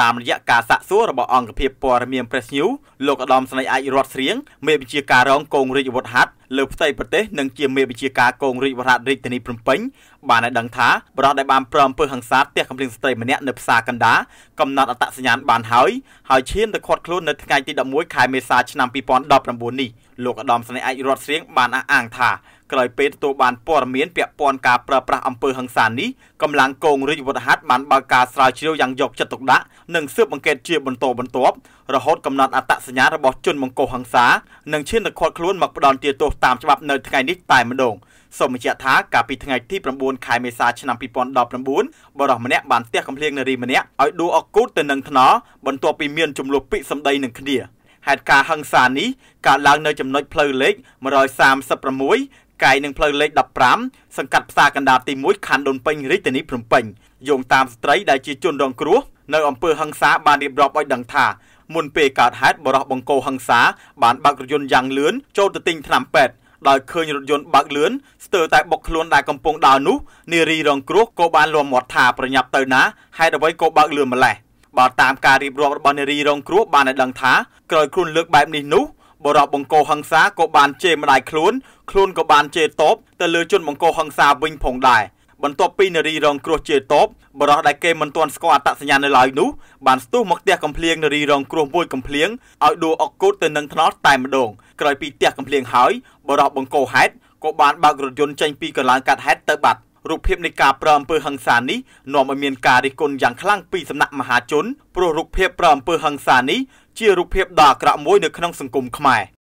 តាមរយៈការសាកសួររបស់អង្គភាពព័ត៌មាន Press News លោកឧត្តមស្នេហ៍អាចរដ្ឋស្រៀងមេបញ្ជាការរងកងរាជវុធហាត់លើផ្ទៃប្រទេសនិងជាមេបញ្ជាការកងរាជវរៈរាជធានីភ្នំពេញបានឲ្យដឹងថាបរិបទដែលបានប្រអំពើហិង្សាទះកំភ្លៀងស្ត្រីម្នាក់នៅផ្សារកណ្ដាលកំណត់អត្តសញ្ញាណបានហើយហើយឈានទៅឃាត់ខ្លួននៅថ្ងៃទី11ខែមេសាឆ្នាំ2019នេះលោកឧត្តមសេនីយ៍អាចរដ្ឋស្រៀងបានអះអាងថាក្រោយពេលទទួលបានព័ត៌មានពាក់ព័ន្ធការប្រើប្រាស់អំពើហិង្សានេះកម្លាំងកងរាជវុធហត្ថបានបើកការស្រាវជ្រាវយ៉ាងយកចិត្តទុកដាក់និងស៊ើបអង្កេតជាបន្តបន្ទាប់រហូតកំណត់អត្តសញ្ញាណរបស់ជនបង្កហិង្សានិងឈានទៅឃាត់ខ្លួនមកផ្ដន់ទារទោសតាមច្បាប់នៅថ្ងៃនេះតែម្ដងសូមបញ្ជាក់ថាកាលពីថ្ងៃទី9ខែមេសាឆ្នាំ2019បរិសម្នាក់បានទះកំភ្លៀងនារីម្នាក់ឲ្យដួលអកូតទៅនឹងថ្នល់បន្ទាប់ពីមានចំនួនពាក្យសម្ដីនឹងគ្នាហេតុការហឹង្សានេះកើតឡើងនៅចំណុចផ្លូវលេខ136កាយនឹងផ្លូវលេខ15សង្កាត់ផ្សារកណ្ដាលទី1ខណ្ឌដូនពេញរាជធានីភ្នំពេញយោងតាមស្ត្រីដែលជាជនរងគ្រោះ នៅ អំពើហឹង្សាបានរៀបរាប់ឲ្យដឹងថាមុនពេលកើតហេតុបរោះបង្គោហឹង្សាបានបើករថយន្តយ៉ាងលឿនចូលទៅទិញថ្នាំពេទ្យដោយឃើញរថយន្តបើកលឿនស្ទើរតែបុកខ្លួនដែលកំពុងដើរនោះនារីរងគ្រោះក៏បានលំមាត់ថាប្រញាប់ទៅណាហេតុអ្វីក៏បើកលឿនម្លេះបើតាមការរៀបរាប់របស់នារីរងគ្រោះបានឲ្យដឹងថាក្រោយគ្រុនលើកបែបនេះនោះបរោះបង្គោហឹង្សាក៏បានជេរម្ដាយខ្លួនខ្លួនក៏បានជេរតបទៅលើជនបង្គោហឹង្សាវិញផងដែរបន្ទាប់ពីនារីរងគ្រោះជាតបបរោះដែលគេមិនទាន់ស្គាល់អត្តសញ្ញាណនៅឡើយនោះបានស្ទុះមកផ្ទះកំភ្លៀងនារីរងគ្រោះមួយកំភ្លៀងឲ្យដួលអុកគូតទៅនឹងថ្នល់តែម្ដងក្រោយពីផ្ទះកំភ្លៀងហើយបរោះបង្កហេតុក៏បានបើករថយន្តចេញពីកន្លែងកាត់ហេតុទៅបាត់រូបភាពនៃការប្រើអំពើហិង្សានេះនាំឲ្យមានការរិះគន់យ៉ាងខ្លាំងពីសំណាក់មហាជនព្រោះរូបភាពប្រើអំពើហិង្សានេះជារូបភាពដ៏អាក្រក់មួយនៅក្នុងសង្គមខ្មែរ។